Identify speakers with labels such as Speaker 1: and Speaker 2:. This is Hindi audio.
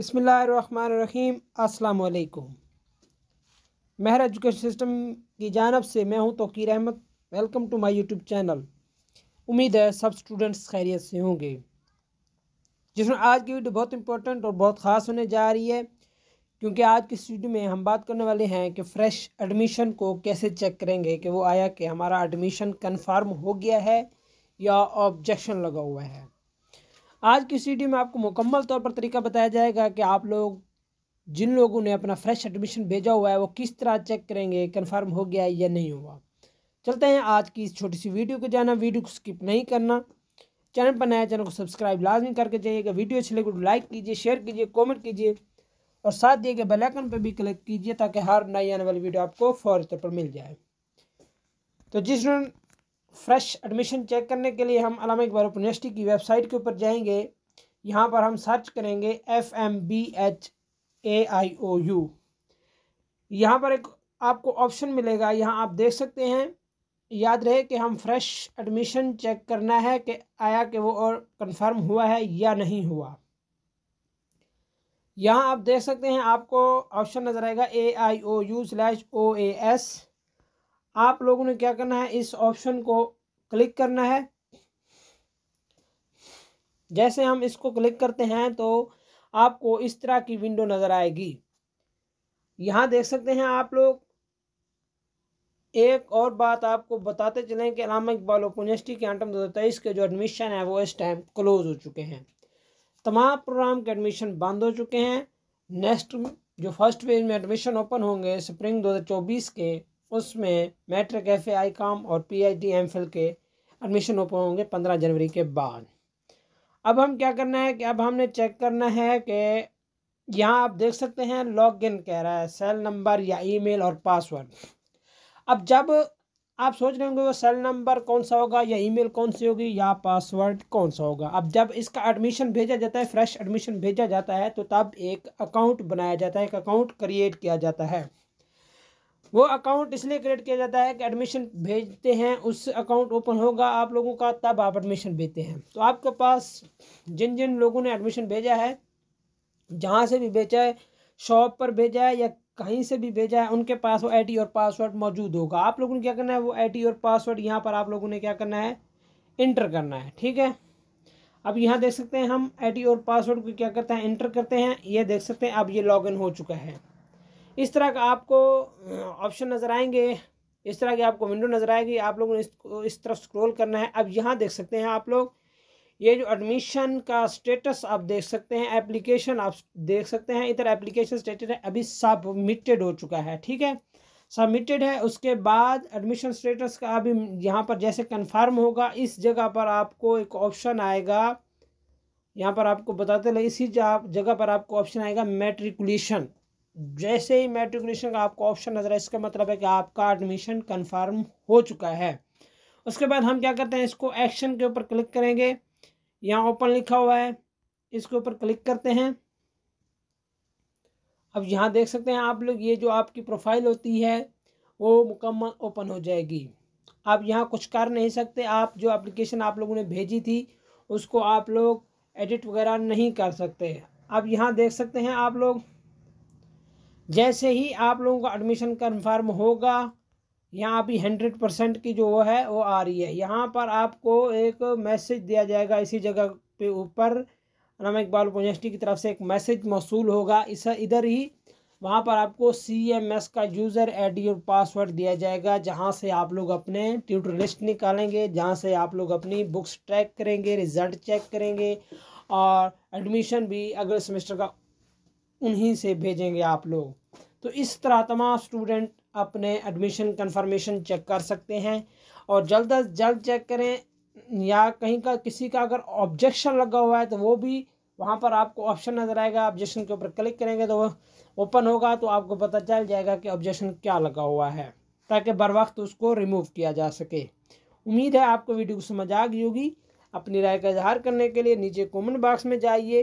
Speaker 1: बसमीम अल्लाम महर एजुकेशन सिस्टम की जानब से मैं हूं Tauqeer Ahmad welcome to my YouTube channel उम्मीद है सब स्टूडेंट्स खैरियत से होंगे जिसमें आज की वीडियो बहुत इंपॉर्टेंट और बहुत ख़ास होने जा रही है क्योंकि आज की वीडियो में हम बात करने वाले हैं कि फ़्रेश एडमिशन को कैसे चेक करेंगे कि वो आया कि हमारा एडमिशन कन्फर्म हो गया है या ऑब्जेक्शन लगा हुआ है आज की इस वीडियो में आपको मुकम्मल तौर पर तरीका बताया जाएगा कि आप लोग जिन लोगों ने अपना फ्रेश एडमिशन भेजा हुआ है वो किस तरह चेक करेंगे कन्फर्म हो गया है या नहीं हुआ चलते हैं आज की इस छोटी सी वीडियो को जाना वीडियो को स्किप नहीं करना चैनल पर नया चैनल को सब्सक्राइब लाजमी करके जाइएगा वीडियो अच्छी लगे तो लाइक कीजिए शेयर कीजिए कमेंट कीजिए और साथ दिए गए बेलाइकन पर भी क्लिक कीजिए ताकि हर नई आने वाली वीडियो आपको फौरी तौर पर मिल जाए तो जिस फ्रेश एडमिशन चेक करने के लिए हम अलामा इकबाल यूनिवर्सिटी की वेबसाइट के ऊपर जाएंगे यहाँ पर हम सर्च करेंगे F M B H A I O U यहाँ पर एक आपको ऑप्शन मिलेगा यहाँ आप देख सकते हैं याद रहे कि हम फ्रेश एडमिशन चेक करना है कि आया कि वो और कंफर्म हुआ है या नहीं हुआ यहाँ आप देख सकते हैं आपको ऑप्शन नज़र आएगा A I O U slash O A S आप लोगों ने क्या करना है इस ऑप्शन को क्लिक करना है जैसे हम इसको क्लिक करते हैं तो आपको इस तरह की विंडो नज़र आएगी यहां देख सकते हैं आप लोग एक और बात आपको बताते चलें कि अलामा इकबाल ओपन यूनिवर्सिटी के आइटम दो के जो एडमिशन है वो इस टाइम क्लोज़ हो चुके हैं तमाम प्रोग्राम के एडमिशन बंद हो चुके हैं नेक्स्ट जो फर्स्ट फेज में एडमिशन ओपन होंगे स्प्रिंग 2024 के उसमें matric F A I com और P I T M phil के एडमिशन ओपन होंगे पंद्रह जनवरी के बाद अब हम क्या करना है कि अब हमने चेक करना है कि यहाँ आप देख सकते हैं लॉग इन कह रहा है सेल नंबर या ईमेल और पासवर्ड अब जब आप सोच रहे होंगे वो सेल नंबर कौन सा होगा या ईमेल कौन सी होगी या पासवर्ड कौन सा होगा अब जब इसका एडमिशन भेजा जाता है फ्रेश एडमिशन भेजा जाता है तो तब एक अकाउंट बनाया जाता है एक अकाउंट क्रिएट किया जाता है वो अकाउंट इसलिए क्रिएट किया जाता है कि एडमिशन भेजते हैं उस अकाउंट ओपन होगा आप लोगों का तब आप एडमिशन भेजते हैं तो आपके पास जिन जिन लोगों ने एडमिशन भेजा है जहाँ से भी भेजा है शॉप पर भेजा है या कहीं से भी भेजा है उनके पास वो आई और पासवर्ड मौजूद होगा आप लोगों ने क्या करना है वो आई और पासवर्ड यहाँ पर आप लोगों ने क्या करना है इंटर करना है ठीक है अब यहाँ देख सकते हैं हम आई और पासवर्ड को क्या करते हैं इंटर करते हैं ये देख सकते हैं अब ये लॉग हो चुका है इस तरह का आपको ऑप्शन नज़र आएंगे इस तरह की आपको विंडो नज़र आएगी आप लोगों ने इसको इस तरह स्क्रॉल करना है अब यहाँ देख सकते हैं आप लोग ये जो एडमिशन का स्टेटस आप देख सकते हैं एप्लीकेशन आप देख सकते हैं इधर एप्लीकेशन स्टेटस है अभी सबमिटेड हो चुका है ठीक है सबमिटेड है उसके बाद एडमिशन स्टेटस का अभी यहाँ पर जैसे कन्फर्म होगा इस जगह पर आपको एक ऑप्शन आएगा यहाँ पर आपको बताते लगे इसी जगह पर आपको ऑप्शन आएगा मेट्रिकुलेशन जैसे ही मेट्रिकुलेशन का आपको ऑप्शन नजर आए इसका मतलब है कि आपका एडमिशन कन्फर्म हो चुका है उसके बाद हम क्या करते हैं इसको एक्शन के ऊपर क्लिक करेंगे यहाँ ओपन लिखा हुआ है इसके ऊपर क्लिक करते हैं अब यहाँ देख सकते हैं आप लोग ये जो आपकी प्रोफाइल होती है वो मुकम्मल ओपन हो जाएगी आप यहाँ कुछ कर नहीं सकते आप जो एप्लीकेशन आप लोगों ने भेजी थी उसको आप लोग एडिट वगैरह नहीं कर सकते आप यहाँ देख सकते हैं आप लोग जैसे ही आप लोगों का एडमिशन कन्फर्म होगा यहाँ अभी हंड्रेड परसेंट की जो वो है वो आ रही है यहाँ पर आपको एक मैसेज दिया जाएगा इसी जगह पे ऊपर नाम इकबाल यूनिवर्सिटी की तरफ से एक मैसेज मौसू होगा इस इधर ही वहाँ पर आपको सी एम एस का यूज़र आई डी और पासवर्ड दिया जाएगा जहाँ से आप लोग अपने ट्यूटर लिस्ट निकालेंगे जहाँ से आप लोग अपनी बुक्स ट्रैक करेंगे रिज़ल्ट चेक करेंगे और एडमिशन भी अगले सेमेस्टर का उन्हीं से भेजेंगे आप लोग तो इस तरह तमाम स्टूडेंट अपने एडमिशन कंफर्मेशन चेक कर सकते हैं और जल्द अज जल्द चेक करें या कहीं का किसी का अगर ऑब्जेक्शन लगा हुआ है तो वो भी वहाँ पर आपको ऑप्शन नज़र आएगा ऑब्जेक्शन के ऊपर क्लिक करेंगे तो वह ओपन होगा तो आपको पता चल जाएगा कि ऑब्जेक्शन क्या लगा हुआ है ताकि बर वक्त उसको रिमूव किया जा सके उम्मीद है आपको वीडियो को समझ आ गई होगी अपनी राय का इजहार करने के लिए नीचे कमेंट बॉक्स में जाइए